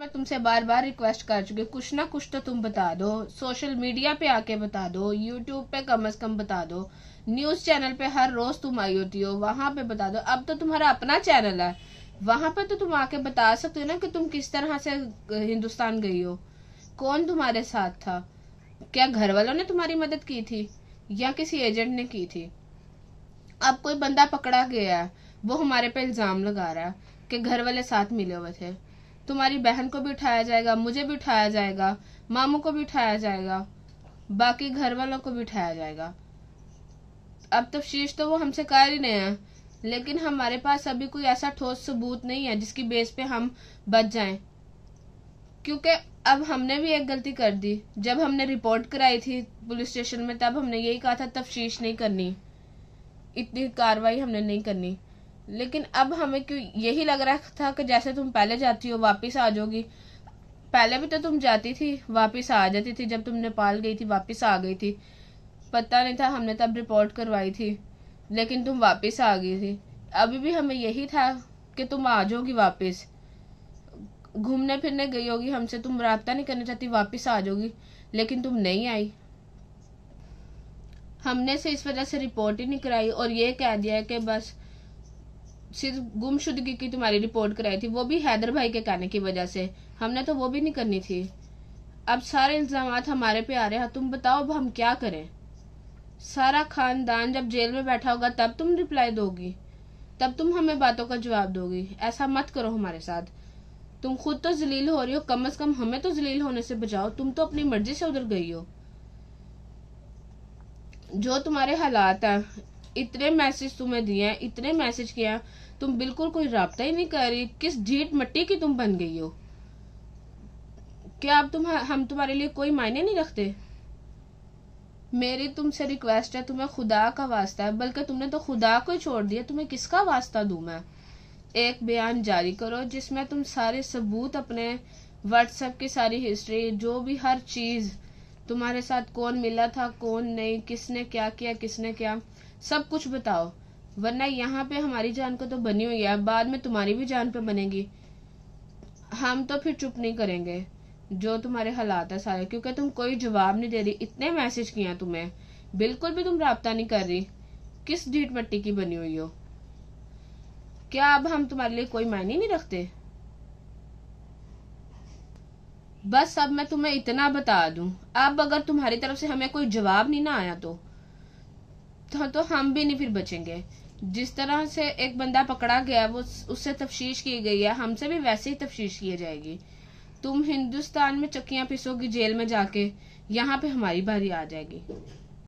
मैं तुमसे बार बार रिक्वेस्ट कर चुकी हूँ कुछ ना कुछ तो तुम बता दो सोशल मीडिया पे आके बता दो यूट्यूब पे कम अज कम बता दो न्यूज चैनल पे हर रोज तुम आई होती हो वहां पे बता दो अब तो तुम्हारा अपना चैनल है वहां पे तो तुम आके बता सकते हो ना कि तुम किस तरह से हिंदुस्तान गई हो कौन तुम्हारे साथ था क्या घर वालों ने तुम्हारी मदद की थी या किसी एजेंट ने की थी अब कोई बंदा पकड़ा गया है वो हमारे पे इल्जाम लगा रहा है कि घर वाले साथ मिले हुए थे तुम्हारी बहन को भी उठाया जाएगा मुझे भी उठाया जाएगा मामू को भी उठाया जाएगा बाकी घर वालों को भी उठाया जाएगा अब तो शीश तो वो हमसे कर ही नहीं है लेकिन हमारे पास अभी कोई ऐसा ठोस सबूत नहीं है जिसकी बेस पे हम बच जाएं क्योंकि अब हमने भी एक गलती कर दी जब हमने रिपोर्ट कराई थी पुलिस स्टेशन में तब हमने यही कहा था तफ्तीश नहीं करनी इतनी कार्रवाई हमने नहीं करनी लेकिन अब हमें क्यों यही लग रहा था कि जैसे तुम पहले जाती हो वापस आ जाओगी पहले भी तो तुम जाती थी वापस आ जाती थी जब तुम नेपाल गई थी वापस आ गई थी पता नहीं था हमने तब रिपोर्ट करवाई थी लेकिन तुम वापस आ गई थी अभी भी हमें यही था कि तुम आ जाओगी वापस घूमने फिरने गई होगी हमसे तुम रबता नहीं करना चाहती वापस आ जाओगी लेकिन तुम नहीं आई हमने से इस वजह से रिपोर्ट ही नहीं कराई और ये कह दिया कि बस सिर्फ गुमशुदगी की तुम्हारी रिपोर्ट कराई थी वो भी हैदर भाई के कहने की वजह से हमने तो वो भी नहीं करनी थी अब सारे इल्ज़ाम हमारे पे आ रहे हैं तुम बताओ अब हम क्या करें सारा खानदान जब जेल में बैठा होगा तब तुम रिप्लाई दोगी तब तुम हमें बातों का जवाब दोगी ऐसा मत करो हमारे साथ तुम खुद तो जलील हो रही हो कम अज कम हमें तो जलील होने से बचाओ तुम तो अपनी मर्जी से उधर गई हो जो तुम्हारे हालात हैं इतने मैसेज तुम्हें दिए हैं इतने मैसेज किए हैं तुम बिल्कुल कोई रबता ही नहीं कर रही किस ढीठ मट्टी की तुम बन गई हो क्या अब तुम हम तुम्हारे लिए कोई मायने नहीं रखते मेरी तुमसे रिक्वेस्ट है तुम्हें खुदा का वास्ता है बल्कि तुमने तो खुदा को ही छोड़ दिया तुम्हें किसका वास्ता दू मैं एक बयान जारी करो जिसमें तुम सारे सबूत अपने व्हाट्सएप की सारी हिस्ट्री जो भी हर चीज़ तुम्हारे साथ कौन मिला था कौन नहीं किसने क्या किया किसने क्या सब कुछ बताओ वरना यहाँ पे हमारी जान को तो बनी हुई है बाद में तुम्हारी भी जान पे बनेगी हम तो फिर चुप नहीं करेंगे जो तुम्हारे हालात है सारे क्योंकि तुम कोई जवाब नहीं दे रही इतने मैसेज किया तुम्हें बिल्कुल भी तुम रहा नहीं कर रही किस ढीठ मट्टी की बनी हुई हो क्या अब हम तुम्हारे लिए कोई मायने नहीं रखते बस अब मैं तुम्हें इतना बता दूं अब अगर तुम्हारी तरफ से हमें कोई जवाब नहीं ना आया तो तो, तो हम भी नहीं फिर बचेंगे जिस तरह से एक बंदा पकड़ा गया वो उससे तफ्तीश की गई है हमसे भी वैसे ही तफ्तीश की जाएगी तुम हिंदुस्तान में चक्कियां पिसोगी जेल में जाके यहाँ पे हमारी बारी आ जाएगी